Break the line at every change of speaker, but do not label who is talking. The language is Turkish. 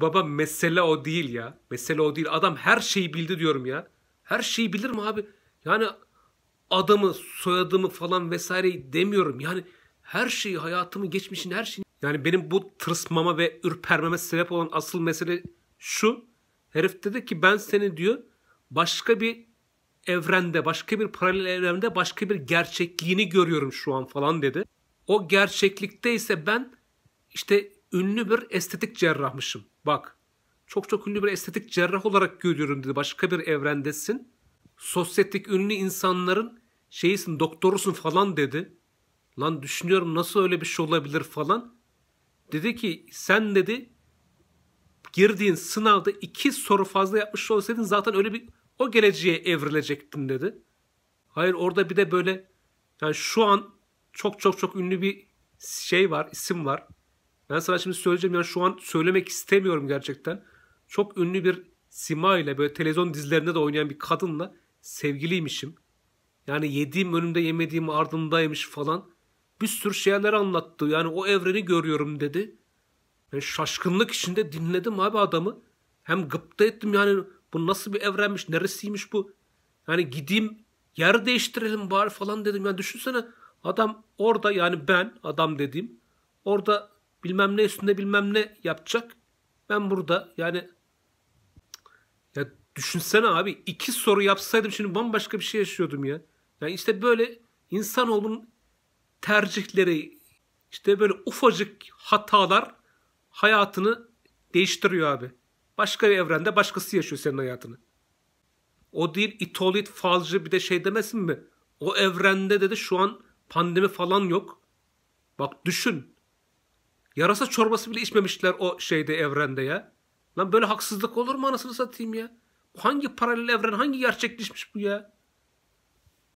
Baba mesele o değil ya. Mesele o değil. Adam her şeyi bildi diyorum ya. Her şeyi bilir mi abi? Yani adamı, soyadımı falan vesaire demiyorum. Yani her şeyi, hayatımı, geçmişin her şeyi. Yani benim bu tırsmama ve ürpermeme sebep olan asıl mesele şu. Herif dedi ki ben seni diyor başka bir evrende, başka bir paralel evrende, başka bir gerçekliğini görüyorum şu an falan dedi. O gerçeklikte ise ben işte ünlü bir estetik cerrahmışım. Bak çok çok ünlü bir estetik cerrah olarak görüyorum dedi. Başka bir evrendesin. Sosyetik ünlü insanların şeysin doktorusun falan dedi. Lan düşünüyorum nasıl öyle bir şey olabilir falan. Dedi ki sen dedi girdiğin sınavda iki soru fazla yapmış olsaydın zaten öyle bir o geleceğe evrilecektin dedi. Hayır orada bir de böyle yani şu an çok çok çok ünlü bir şey var, isim var. Ben sana şimdi söyleyeceğim yani şu an söylemek istemiyorum gerçekten. Çok ünlü bir sima ile böyle televizyon dizilerinde de oynayan bir kadınla sevgiliymişim. Yani yediğim önümde yemediğim ardındaymış falan. Bir sürü şeyler anlattı. Yani o evreni görüyorum dedi. Ben şaşkınlık içinde dinledim abi adamı. Hem gıpta ettim yani bu nasıl bir evrenmiş, neresiymiş bu? Yani gideyim yer değiştirelim bari falan dedim. Yani düşünsene adam orada yani ben adam dediğim orada bilmem ne üstünde bilmem ne yapacak. Ben burada yani ya düşünsene abi iki soru yapsaydım şimdi bambaşka bir şey yaşıyordum ya. Yani işte böyle insanoğlunun tercihleri işte böyle ufacık hatalar hayatını değiştiriyor abi. Başka bir evrende başkası yaşıyor senin hayatını. O değil itolit falcı bir de şey demesin mi? O evrende dedi şu an pandemi falan yok. Bak düşün Yarasa çorbası bile içmemişler o şeyde evrende ya. Lan böyle haksızlık olur mu anasını satayım ya? Hangi paralel evren, hangi gerçekleşmiş bu ya?